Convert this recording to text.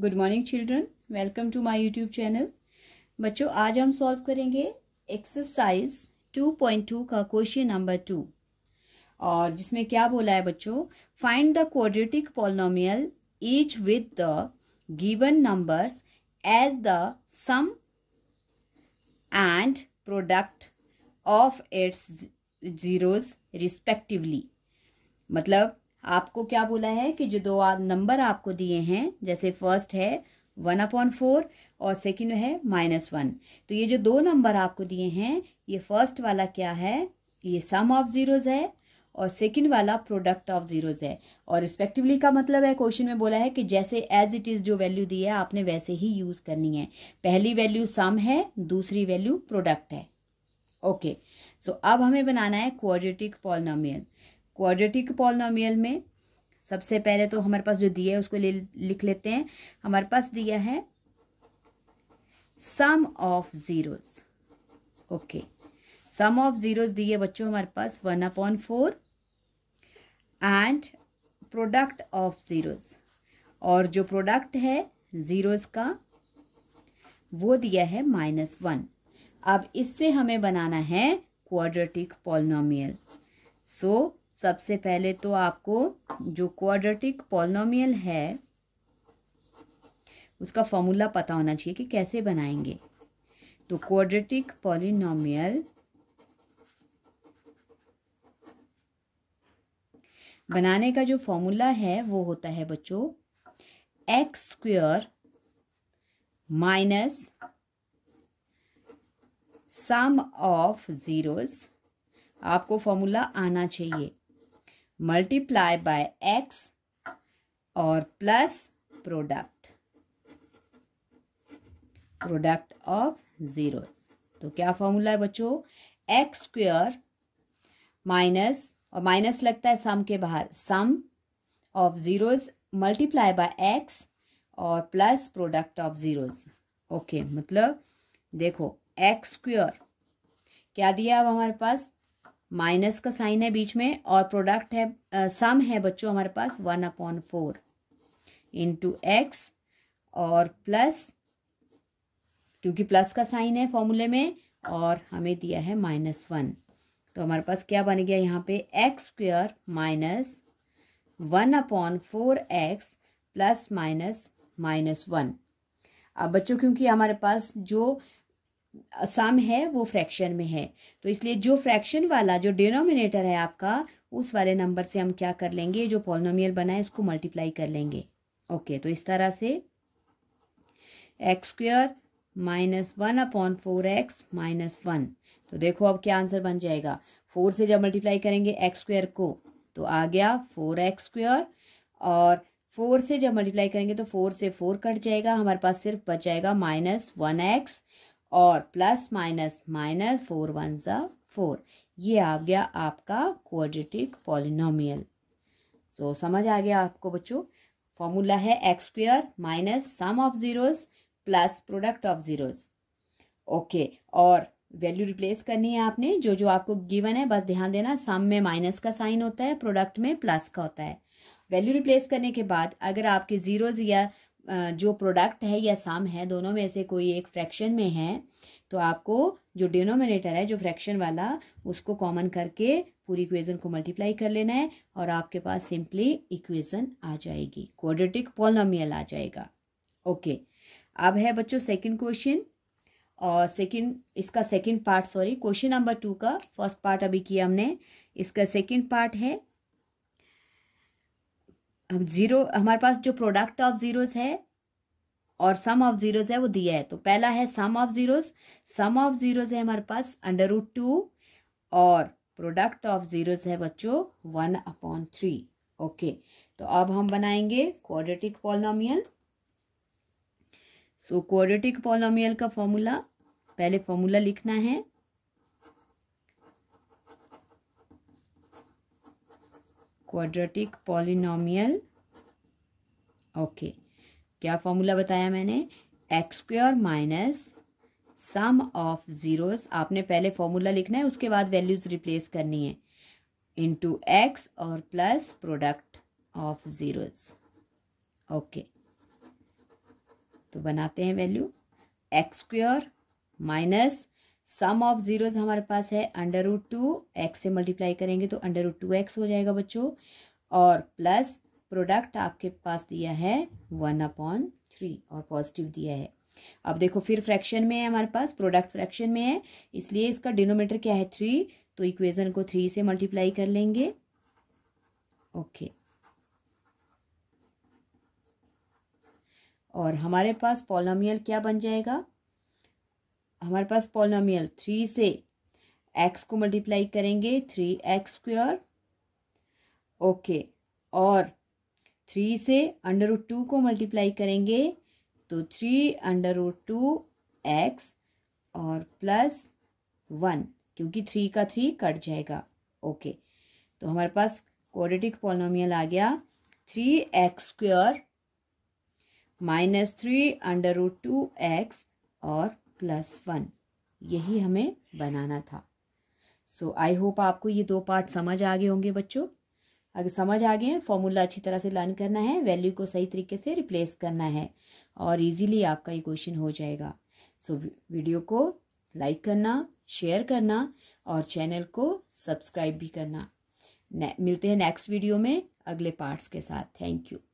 Good morning children welcome to my YouTube channel बच्चों आज हम सॉल्व करेंगे एक्सरसाइज 2.2 का क्वेश्चन नंबर टू और जिसमें क्या बोला है बच्चों find the quadratic polynomial each with the given numbers as the sum and product of its zeros respectively मतलब आपको क्या बोला है कि जो दो नंबर आपको दिए हैं जैसे फर्स्ट है वन अपॉन फोर और सेकेंड है माइनस वन तो ये जो दो नंबर आपको दिए हैं ये फर्स्ट वाला क्या है ये सम ऑफ जीरोज़ है और सेकंड वाला प्रोडक्ट ऑफ जीरोज है और रिस्पेक्टिवली का मतलब है क्वेश्चन में बोला है कि जैसे एज इट इज़ जो वैल्यू दी है आपने वैसे ही यूज़ करनी है पहली वैल्यू सम है दूसरी वैल्यू प्रोडक्ट है ओके okay. सो so, अब हमें बनाना है क्वाड्रेटिक पॉलिनोमियल क्वाड्रेटिक पॉलिनोमियल में सबसे पहले तो हमारे पास जो दिया है उसको ले लिख लेते हैं हमारे पास दिया है sum of zeros okay sum of zeros दिए बच्चों हमारे पास one upon four and product of zeros और जो प्रोडक्ट है ज़ीरोज़ का वो दिया है माइनस वन अब इससे हमें बनाना है क्वाड्रेटिक पॉलिनोमियल सो सबसे पहले तो आपको जो क्वाड्रेटिक पॉलिनोमियल है उसका फॉर्मूला पता होना चाहिए कि कैसे बनाएंगे तो क्वाड्रेटिक पॉलिनोमियल बनाने का जो फॉर्मूला है वो होता है बच्चों x square minus sum of zeros आपको फॉर्मूला आना चाहिए मल्टीप्लाई बाय एक्स और plus product product of zero तो क्या फॉर्मूला है बच्चों एक्स स्क्वेयर माइनस और माइनस लगता है सम के बाहर sum of zeros multiply by x और plus product of zeros okay मतलब देखो एक्स स्क्वेयर क्या दिया अब हमारे पास माइनस का साइन है बीच में और प्रोडक्ट है सम है बच्चों हमारे पास one upon four into x और प्लस क्योंकि प्लस का साइन है फॉर्मूले में और हमें दिया है माइनस वन तो हमारे पास क्या बन गया यहाँ पे x square minus one upon four x plus minus minus one अब बच्चों क्योंकि हमारे पास जो सम है वो फ्रैक्शन में है तो इसलिए जो फ्रैक्शन वाला जो डिनोमिनेटर है आपका उस वाले नंबर से हम क्या कर लेंगे जो पॉलिनोमियल बना है इसको मल्टीप्लाई कर लेंगे ओके तो इस तरह से x square minus one upon four x minus one तो देखो अब क्या आंसर बन जाएगा फोर से जब मल्टीप्लाई करेंगे एक्स स्क्वेयर को तो आ गया फोर एक्स स्क्वेयर और फोर से जब मल्टीप्लाई करेंगे तो फोर से फोर कट जाएगा हमारे पास सिर्फ बच जाएगा माइनस वन एक्स और plus minus minus four one ज़ा फोर ये आ गया आपका क्वाड्रेटिक पॉलिनोमियल सो समझ आ गया आपको बच्चों फॉर्मूला है x square minus sum of zeros plus product of zeros okay और वैल्यू रिप्लेस करनी है आपने जो जो आपको गिवन है बस ध्यान देना सम में माइनस का साइन होता है प्रोडक्ट में प्लस का होता है वैल्यू रिप्लेस करने के बाद अगर आपके ज़ीरोज़ या जो प्रोडक्ट है या सम है दोनों में से कोई एक फ्रैक्शन में है तो आपको जो डिनोमिनेटर है जो फ्रैक्शन वाला उसको कॉमन करके पूरी इक्वेशन को मल्टीप्लाई कर लेना है और आपके पास सिंपली इक्वेशन आ जाएगी क्वाड्रेटिक पॉलिनोमियल आ जाएगा ओके अब है बच्चों सेकंड क्वेश्चन और सेकंड इसका second part sorry question number two का फर्स्ट पार्ट अभी किया हमने इसका सेकंड पार्ट है अब ज़ीरो हमारे पास जो प्रोडक्ट ऑफ ज़ीरोज़ है और सम ऑफ ज़ीरोज़ है वो दिया है तो पहला है sum of zeros sum of zeros है हमारे पास अंडर रूट टू और प्रोडक्ट ऑफ ज़ीरोज़ है बच्चों वन अपॉन थ्री ओके तो अब हम बनाएंगे quadratic polynomial so quadratic polynomial का फॉर्मूला पहले फॉर्मूला लिखना है क्वाड्रेटिक पॉलिनोमियल ओके क्या फॉर्मूला बताया मैंने x square minus sum of zeros आपने पहले फॉर्मूला लिखना है उसके बाद वैल्यूज़ रिप्लेस करनी है टू एक्स और plus product of zeros okay तो बनाते हैं value x square minus sum of zeros हमारे पास है अंडर रूट टू एक्स से मल्टीप्लाई करेंगे तो अंडर रूट टू एक्स हो जाएगा बच्चों और प्लस प्रोडक्ट आपके पास दिया है वन अपॉन थ्री और पॉजिटिव दिया है अब देखो फिर फ्रैक्शन में है हमारे पास प्रोडक्ट फ्रैक्शन में है इसलिए इसका डिनोमीटर क्या है थ्री तो इक्वेजन को थ्री से मल्टीप्लाई कर लेंगे ओके okay. और हमारे पास पॉलोमियल क्या बन जाएगा हमारे पास पॉलिनोमियल थ्री से एक्स को मल्टीप्लाई करेंगे थ्री एक्स स्क्र ओके और थ्री से अंडर रूट टू को मल्टीप्लाई करेंगे तो three under root two x और प्लस वन क्योंकि थ्री का थ्री कट जाएगा ओके तो हमारे पास क्वाड्रेटिक पॉलिनोमियल आ गया three x square minus three under root two x और प्लस वन यही हमें बनाना था सो आई होप आपको ये दो पार्ट समझ आ गए होंगे बच्चों अगर समझ आ गए हैं फॉर्मूला अच्छी तरह से लर्न करना है वैल्यू को सही तरीके से रिप्लेस करना है और इजीली आपका ये क्वेश्चन हो जाएगा सो so, वीडियो को लाइक करना शेयर करना और चैनल को सब्सक्राइब भी करना मिलते हैं नेक्स्ट वीडियो में अगले पार्ट्स के साथ थैंक यू